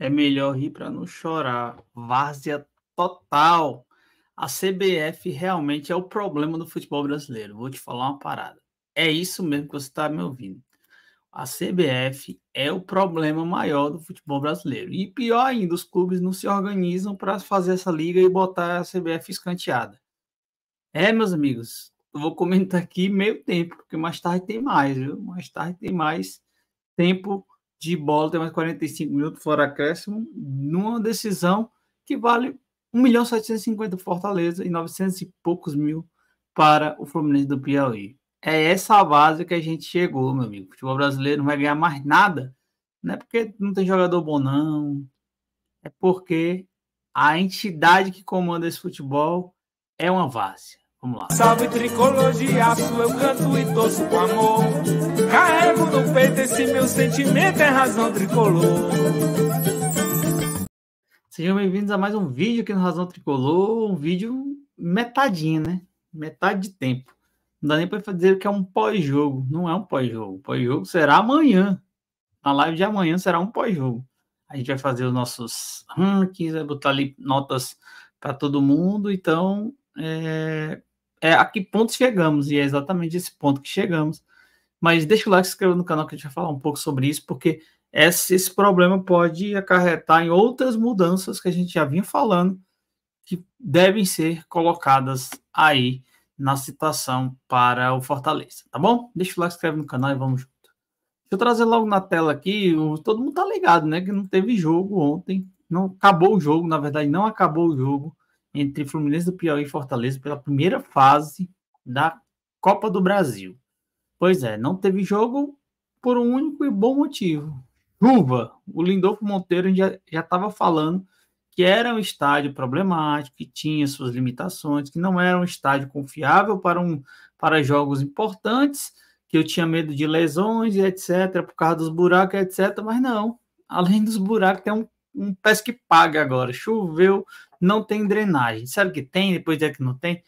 É melhor rir para não chorar. Várzea total. A CBF realmente é o problema do futebol brasileiro. Vou te falar uma parada. É isso mesmo que você está me ouvindo. A CBF é o problema maior do futebol brasileiro. E pior ainda, os clubes não se organizam para fazer essa liga e botar a CBF escanteada. É, meus amigos, eu vou comentar aqui meio tempo, porque mais tarde tem mais, viu? Mais tarde tem mais tempo de bola tem mais 45 minutos fora acréscimo, numa decisão que vale 1 milhão 750 Fortaleza e 900 e poucos mil para o Fluminense do Piauí. É essa a base que a gente chegou, meu amigo. O futebol brasileiro não vai ganhar mais nada, não é porque não tem jogador bom, não. É porque a entidade que comanda esse futebol é uma várzea. Vamos lá. Salve tricologia, eu canto e torço com amor. KM no peito, esse meu sentimento é razão tricolor. Sejam bem-vindos a mais um vídeo aqui no Razão Tricolor, um vídeo metadinha, né? Metade de tempo. Não dá nem para dizer que é um pós-jogo, não é um pós-jogo. Pós-jogo será amanhã. Na live de amanhã será um pós-jogo. A gente vai fazer os nossos rankings, vai botar ali notas para todo mundo. Então, é, é a que ponto chegamos, e é exatamente esse ponto que chegamos. Mas deixa o like, se inscreva no canal que a gente vai falar um pouco sobre isso, porque esse, esse problema pode acarretar em outras mudanças que a gente já vinha falando que devem ser colocadas aí na situação para o Fortaleza, tá bom? Deixa o like, se inscreve no canal e vamos junto. Deixa eu trazer logo na tela aqui, o, todo mundo tá ligado, né, que não teve jogo ontem, não acabou o jogo, na verdade não acabou o jogo entre Fluminense do Piauí e Fortaleza pela primeira fase da Copa do Brasil. Pois é, não teve jogo por um único e bom motivo. Chuva. O Lindolfo Monteiro já estava falando que era um estádio problemático, que tinha suas limitações, que não era um estádio confiável para, um, para jogos importantes, que eu tinha medo de lesões e etc., por causa dos buracos, etc., mas não. Além dos buracos, tem um, um pés que paga agora. Choveu, não tem drenagem. Sabe que tem, depois é que não tem.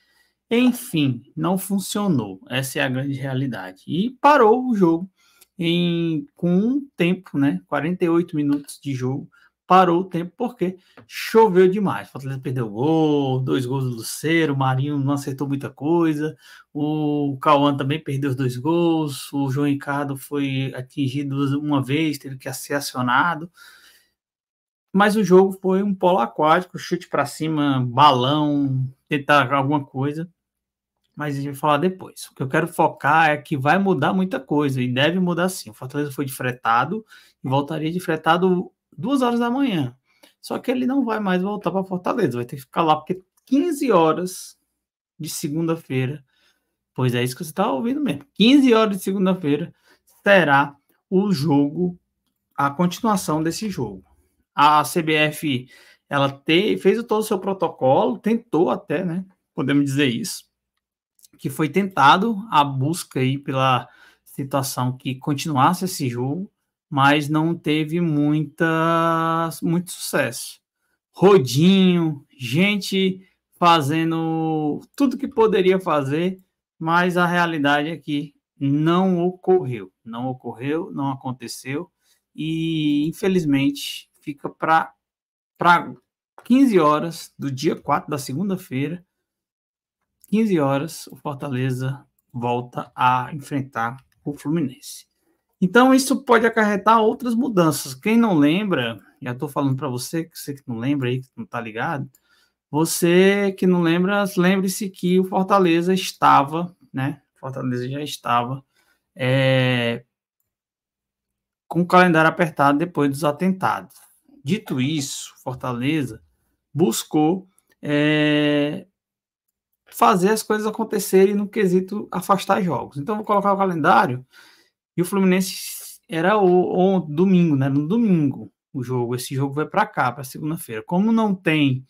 Enfim, não funcionou. Essa é a grande realidade. E parou o jogo em, com um tempo, né? 48 minutos de jogo. Parou o tempo porque choveu demais. O Fortaleza perdeu o gol, dois gols do Luceiro, o Marinho não acertou muita coisa, o Cauã também perdeu os dois gols, o João Ricardo foi atingido uma vez, teve que ser acionado mas o jogo foi um polo aquático, chute para cima, balão, tentar alguma coisa mas a gente vai falar depois. O que eu quero focar é que vai mudar muita coisa e deve mudar sim. O Fortaleza foi de fretado e voltaria de fretado duas horas da manhã. Só que ele não vai mais voltar para Fortaleza, vai ter que ficar lá porque 15 horas de segunda-feira, pois é isso que você está ouvindo mesmo. 15 horas de segunda-feira será o jogo, a continuação desse jogo. A CBF ela te, fez todo o seu protocolo, tentou até, né? Podemos dizer isso que foi tentado a busca aí pela situação que continuasse esse jogo, mas não teve muita, muito sucesso. Rodinho, gente fazendo tudo que poderia fazer, mas a realidade é que não ocorreu, não ocorreu, não aconteceu e infelizmente fica para 15 horas do dia 4 da segunda-feira 15 horas, o Fortaleza volta a enfrentar o Fluminense. Então, isso pode acarretar outras mudanças. Quem não lembra, já estou falando para você, que você que não lembra aí, que não está ligado, você que não lembra, lembre-se que o Fortaleza estava, né? Fortaleza já estava é, com o calendário apertado depois dos atentados. Dito isso, Fortaleza buscou é, fazer as coisas acontecerem no quesito afastar jogos. Então, vou colocar o calendário e o Fluminense era o, o domingo, né? No domingo o jogo. Esse jogo vai para cá, para segunda-feira. Como não tem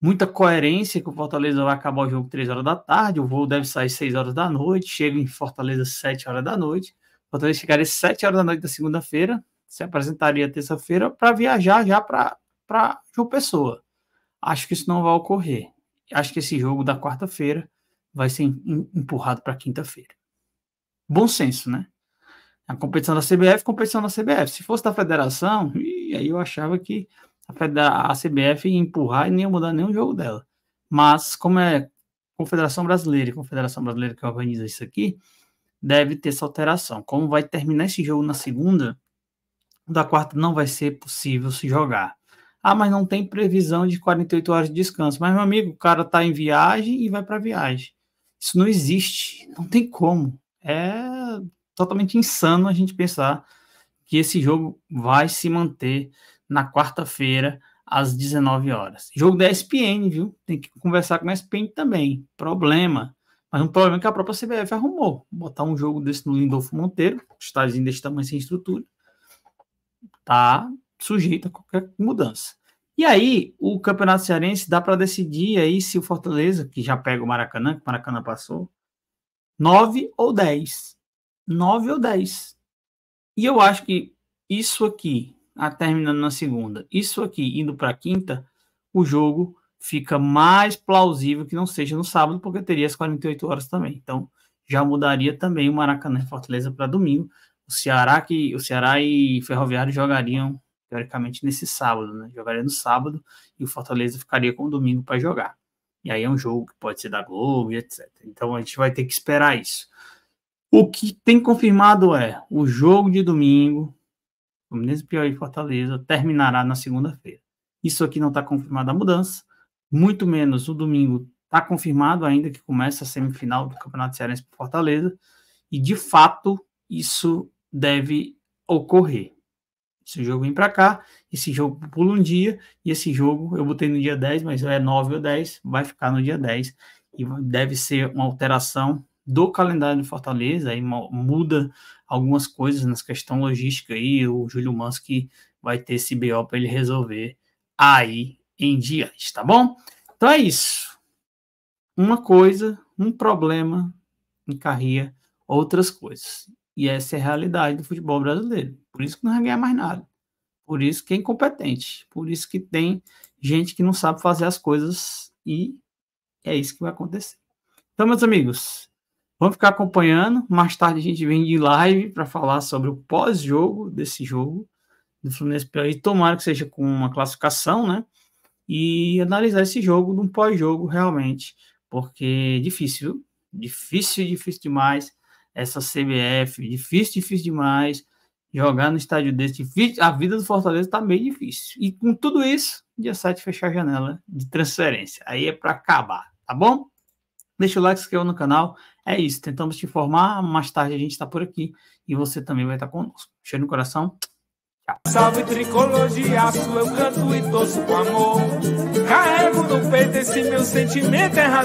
muita coerência que o Fortaleza vai acabar o jogo 3 horas da tarde, o voo deve sair 6 horas da noite, chega em Fortaleza 7 horas da noite. O Fortaleza chegaria 7 horas da noite da segunda-feira, se apresentaria terça-feira para viajar já para João Pessoa. Acho que isso não vai ocorrer acho que esse jogo da quarta-feira vai ser empurrado para quinta-feira. Bom senso, né? A competição da CBF, competição da CBF. Se fosse da federação, e aí eu achava que a, a CBF ia empurrar e nem ia mudar nenhum jogo dela. Mas como é Confederação Brasileira e Confederação Brasileira que organiza isso aqui, deve ter essa alteração. Como vai terminar esse jogo na segunda, da quarta não vai ser possível se jogar. Ah, mas não tem previsão de 48 horas de descanso. Mas, meu amigo, o cara está em viagem e vai para viagem. Isso não existe. Não tem como. É totalmente insano a gente pensar que esse jogo vai se manter na quarta-feira às 19 horas. Jogo da ESPN, viu? Tem que conversar com a ESPN também. Problema. Mas um problema é que a própria CBF arrumou. Botar um jogo desse no Lindolfo Monteiro, estádio desse tamanho sem estrutura, tá sujeito a qualquer mudança. E aí, o Campeonato Cearense dá para decidir aí se o Fortaleza, que já pega o Maracanã, que o Maracanã passou, 9 ou 10. 9 ou 10. E eu acho que isso aqui, a ah, terminando na segunda, isso aqui indo para quinta, o jogo fica mais plausível que não seja no sábado, porque teria as 48 horas também. Então, já mudaria também o Maracanã e Fortaleza para domingo. O Ceará que o Ceará e Ferroviário jogariam teoricamente nesse sábado, né? Jogaria no sábado e o Fortaleza ficaria com o domingo para jogar. E aí é um jogo que pode ser da Globo e etc. Então a gente vai ter que esperar isso. O que tem confirmado é o jogo de domingo, Fluminense Piauí e Fortaleza, terminará na segunda-feira. Isso aqui não está confirmada a mudança, muito menos o domingo está confirmado ainda que começa a semifinal do Campeonato Cearense para Fortaleza, e de fato isso deve ocorrer. Esse jogo vem para cá, esse jogo pula um dia, e esse jogo eu botei no dia 10, mas é 9 ou 10, vai ficar no dia 10. E deve ser uma alteração do calendário do Fortaleza, aí muda algumas coisas nas questões logística aí, o Júlio Manso que vai ter esse BO para ele resolver aí em diante, tá bom? Então é isso. Uma coisa, um problema encarria outras coisas. E essa é a realidade do futebol brasileiro. Por isso que não vai ganhar mais nada. Por isso que é incompetente. Por isso que tem gente que não sabe fazer as coisas e é isso que vai acontecer. Então, meus amigos, vamos ficar acompanhando. Mais tarde a gente vem de live para falar sobre o pós-jogo desse jogo do Fluminense Piauí. Tomara que seja com uma classificação, né? E analisar esse jogo num pós-jogo realmente, porque é difícil, viu? Difícil, difícil demais essa CBF, difícil, difícil demais. Jogar no estádio desse, difícil. A vida do Fortaleza está meio difícil. E com tudo isso, dia 7 fechar a janela de transferência. Aí é para acabar, tá bom? Deixa o like, se inscreva no canal. É isso, tentamos te informar. Mais tarde a gente está por aqui e você também vai estar tá conosco. Cheiro no coração. Salve tricolor eu canto e torço com amor. Carrego no peito esse meu sentimento é razão.